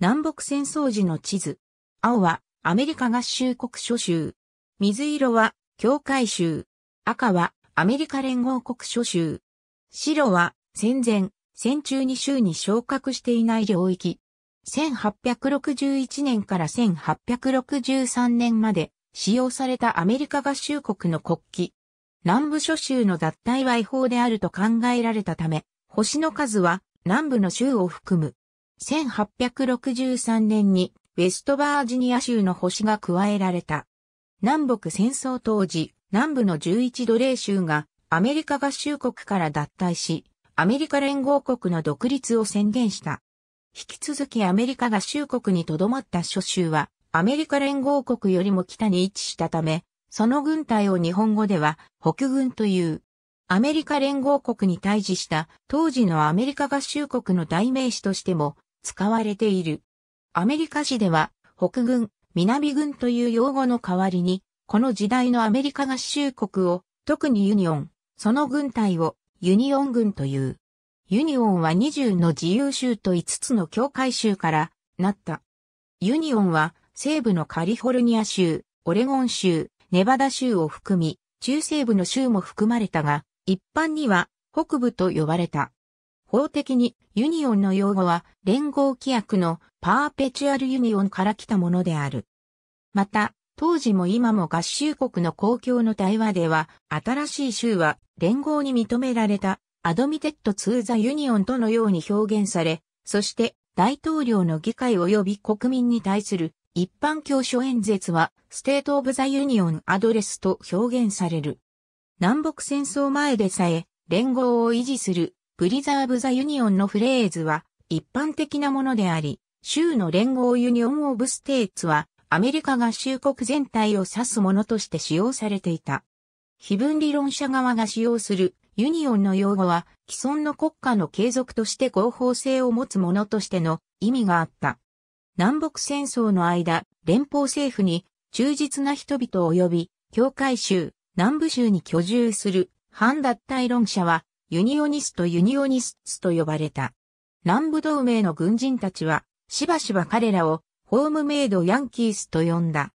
南北戦争時の地図。青はアメリカ合衆国諸州。水色は境界州。赤はアメリカ連合国諸州。白は戦前、戦中に州に昇格していない領域。1861年から1863年まで使用されたアメリカ合衆国の国旗。南部諸州の脱退は違法であると考えられたため、星の数は南部の州を含む1863年にウェストバージニア州の星が加えられた。南北戦争当時、南部の11奴隷州がアメリカ合衆国から脱退し、アメリカ連合国の独立を宣言した。引き続きアメリカ合衆国に留まった諸州は、アメリカ連合国よりも北に位置したため、その軍隊を日本語では北軍という。アメリカ連合国に対峙した当時のアメリカ合衆国の代名詞としても使われている。アメリカ史では、北軍、南軍という用語の代わりに、この時代のアメリカ合衆国を、特にユニオン、その軍隊を、ユニオン軍という。ユニオンは20の自由州と5つの境界州から、なった。ユニオンは、西部のカリフォルニア州、オレゴン州、ネバダ州を含み、中西部の州も含まれたが、一般には、北部と呼ばれた。法的にユニオンの用語は連合規約のパーペチュアルユニオンから来たものである。また、当時も今も合衆国の公共の対話では、新しい州は連合に認められたアドミテッド・ツー・ザ・ユニオンとのように表現され、そして大統領の議会及び国民に対する一般教書演説は、ステート・オブ・ザ・ユニオン・アドレスと表現される。南北戦争前でさえ、連合を維持するプリザーブ・ザ・ユニオンのフレーズは一般的なものであり、州の連合ユニオン・オブ・ステーツはアメリカ合衆国全体を指すものとして使用されていた。非分理論者側が使用するユニオンの用語は既存の国家の継続として合法性を持つものとしての意味があった。南北戦争の間、連邦政府に忠実な人々及び、教会州、南部州に居住する反脱退論者は、ユニオニスト・ユニオニスツと呼ばれた。南部同盟の軍人たちは、しばしば彼らを、ホームメイド・ヤンキースと呼んだ。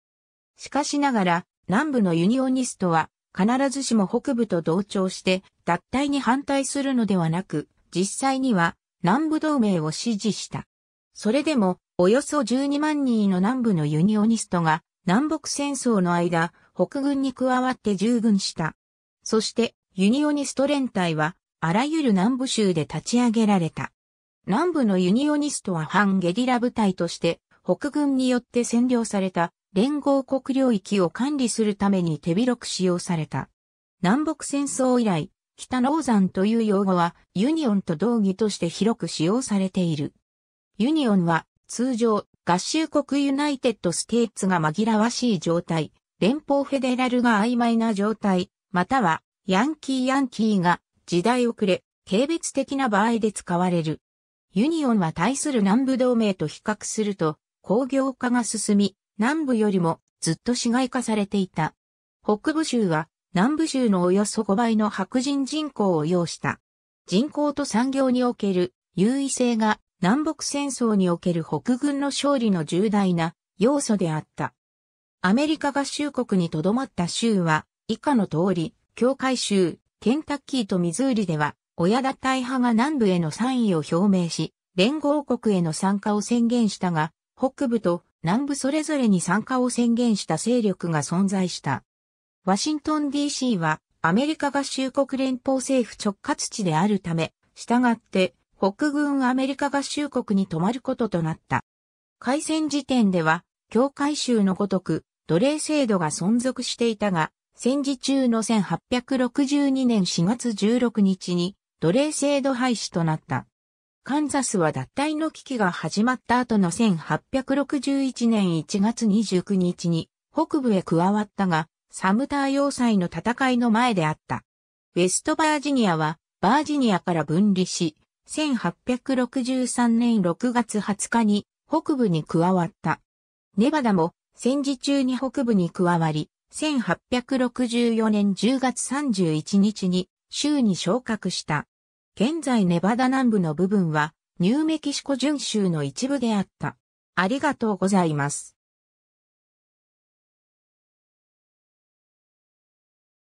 しかしながら、南部のユニオニストは、必ずしも北部と同調して、脱退に反対するのではなく、実際には、南部同盟を支持した。それでも、およそ12万人の南部のユニオニストが、南北戦争の間、北軍に加わって従軍した。そして、ユニオニスト連隊は、あらゆる南部州で立ち上げられた。南部のユニオニストは反ゲリラ部隊として、北軍によって占領された連合国領域を管理するために手広く使用された。南北戦争以来、北ノーザンという用語はユニオンと同義として広く使用されている。ユニオンは通常合衆国ユナイテッドステーツが紛らわしい状態、連邦フェデラルが曖昧な状態、またはヤンキーヤンキーが時代遅れ、軽蔑的な場合で使われる。ユニオンは対する南部同盟と比較すると、工業化が進み、南部よりもずっと市街化されていた。北部州は南部州のおよそ5倍の白人人口を要した。人口と産業における優位性が南北戦争における北軍の勝利の重大な要素であった。アメリカ合衆国にとどまった州は以下の通り、境界州、ケンタッキーとミズーリでは、親田大派が南部への参意を表明し、連合国への参加を宣言したが、北部と南部それぞれに参加を宣言した勢力が存在した。ワシントン DC はアメリカ合衆国連邦政府直轄地であるため、従って北軍アメリカ合衆国に泊まることとなった。開戦時点では、教会州のごとく奴隷制度が存続していたが、戦時中の1862年4月16日に奴隷制度廃止となった。カンザスは脱退の危機が始まった後の1861年1月29日に北部へ加わったが、サムター要塞の戦いの前であった。ウェストバージニアはバージニアから分離し、1863年6月20日に北部に加わった。ネバダも戦時中に北部に加わり、1864年10月31日に州に昇格した。現在ネバダ南部の部分はニューメキシコ準州の一部であった。ありがとうございます。